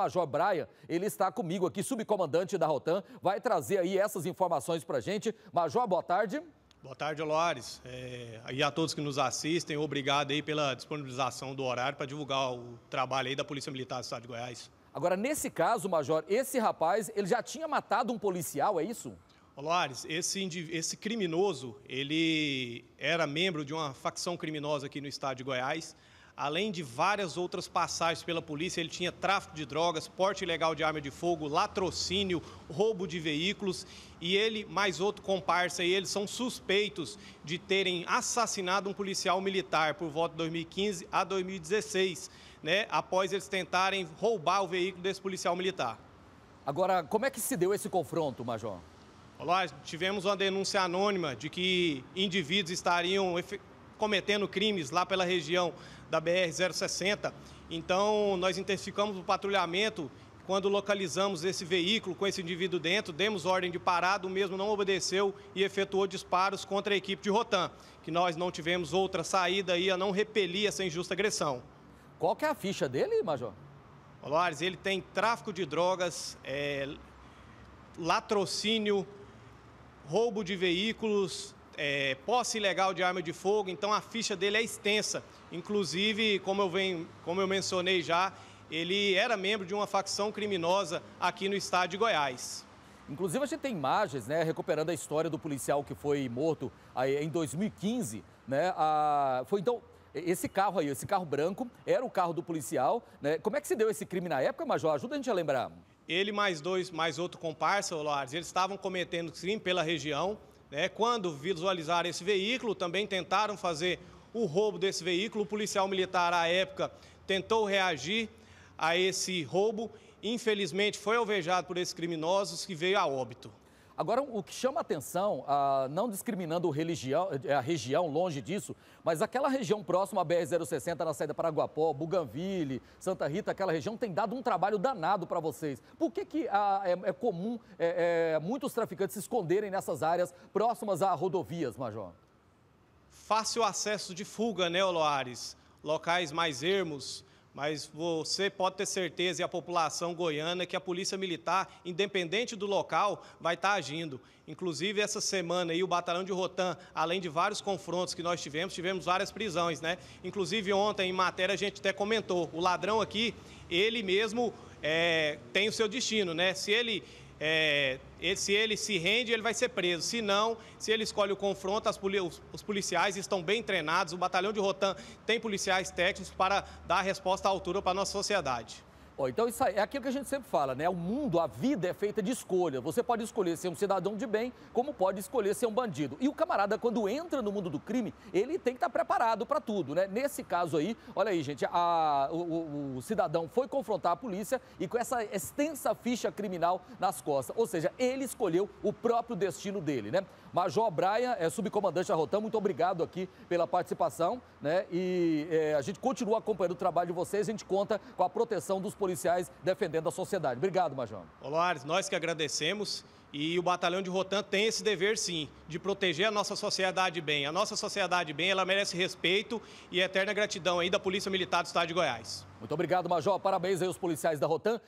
Major Braia, ele está comigo aqui, subcomandante da Rotan, vai trazer aí essas informações para a gente. Major, boa tarde. Boa tarde, Loares. É, e a todos que nos assistem, obrigado aí pela disponibilização do horário para divulgar o trabalho aí da Polícia Militar do Estado de Goiás. Agora, nesse caso, Major, esse rapaz, ele já tinha matado um policial, é isso? Loares, esse, esse criminoso, ele era membro de uma facção criminosa aqui no estado de Goiás além de várias outras passagens pela polícia, ele tinha tráfico de drogas, porte ilegal de arma de fogo, latrocínio, roubo de veículos e ele mais outro comparsa e eles são suspeitos de terem assassinado um policial militar por volta de 2015 a 2016, né, após eles tentarem roubar o veículo desse policial militar. Agora, como é que se deu esse confronto, Major? Olá, tivemos uma denúncia anônima de que indivíduos estariam cometendo crimes lá pela região da BR-060. Então, nós intensificamos o patrulhamento quando localizamos esse veículo com esse indivíduo dentro, demos ordem de parada, o mesmo não obedeceu e efetuou disparos contra a equipe de Rotan, que nós não tivemos outra saída aí a não repelir essa injusta agressão. Qual que é a ficha dele, Major? Olares, ele tem tráfico de drogas, é, latrocínio, roubo de veículos, é, posse ilegal de arma de fogo, então a ficha dele é extensa. Inclusive, como eu, venho, como eu mencionei já, ele era membro de uma facção criminosa aqui no estado de Goiás. Inclusive, a gente tem imagens, né, recuperando a história do policial que foi morto em 2015, né, a... foi então esse carro aí, esse carro branco, era o carro do policial, né, como é que se deu esse crime na época, Major? Ajuda a gente a lembrar. Ele mais dois, mais outro comparsa, Loares, eles estavam cometendo crime pela região, né? Quando visualizaram esse veículo, também tentaram fazer o roubo desse veículo. O policial militar, à época, tentou reagir a esse roubo. Infelizmente, foi alvejado por esses criminosos que veio a óbito. Agora, o que chama atenção, ah, não discriminando religião, eh, a região, longe disso, mas aquela região próxima à BR-060, na saída para Guapó, Buganville, Santa Rita, aquela região tem dado um trabalho danado para vocês. Por que, que ah, é, é, comum é, é, muitos traficantes se esconderem nessas áreas próximas a rodovias, Major? Fácil acesso de fuga, né, Oloares? Locais mais ermos, mas você pode ter certeza, e a população goiana, que a Polícia Militar, independente do local, vai estar tá agindo. Inclusive, essa semana aí, o Batalhão de Rotan, além de vários confrontos que nós tivemos, tivemos várias prisões, né? Inclusive, ontem, em matéria, a gente até comentou, o ladrão aqui, ele mesmo é, tem o seu destino, né? Se ele é, se ele se rende, ele vai ser preso. Se não, se ele escolhe o confronto, os policiais estão bem treinados. O batalhão de Rotan tem policiais técnicos para dar a resposta à altura para a nossa sociedade então isso é aquilo que a gente sempre fala, né? O mundo, a vida é feita de escolha. Você pode escolher ser um cidadão de bem, como pode escolher ser um bandido. E o camarada, quando entra no mundo do crime, ele tem que estar tá preparado para tudo, né? Nesse caso aí, olha aí, gente, a, o, o, cidadão foi confrontar a polícia e com essa extensa ficha criminal nas costas. Ou seja, ele escolheu o próprio destino dele, né? Major Brian, é subcomandante da rotam. muito obrigado aqui pela participação, né? E é, a gente continua acompanhando o trabalho de vocês, a gente conta com a proteção dos policiais policiais defendendo a sociedade. Obrigado, Major. Olá, nós que agradecemos. E o batalhão de Rotan tem esse dever, sim, de proteger a nossa sociedade bem. A nossa sociedade bem, ela merece respeito e eterna gratidão aí da Polícia Militar do Estado de Goiás. Muito obrigado, Major. Parabéns aí aos policiais da Rotan.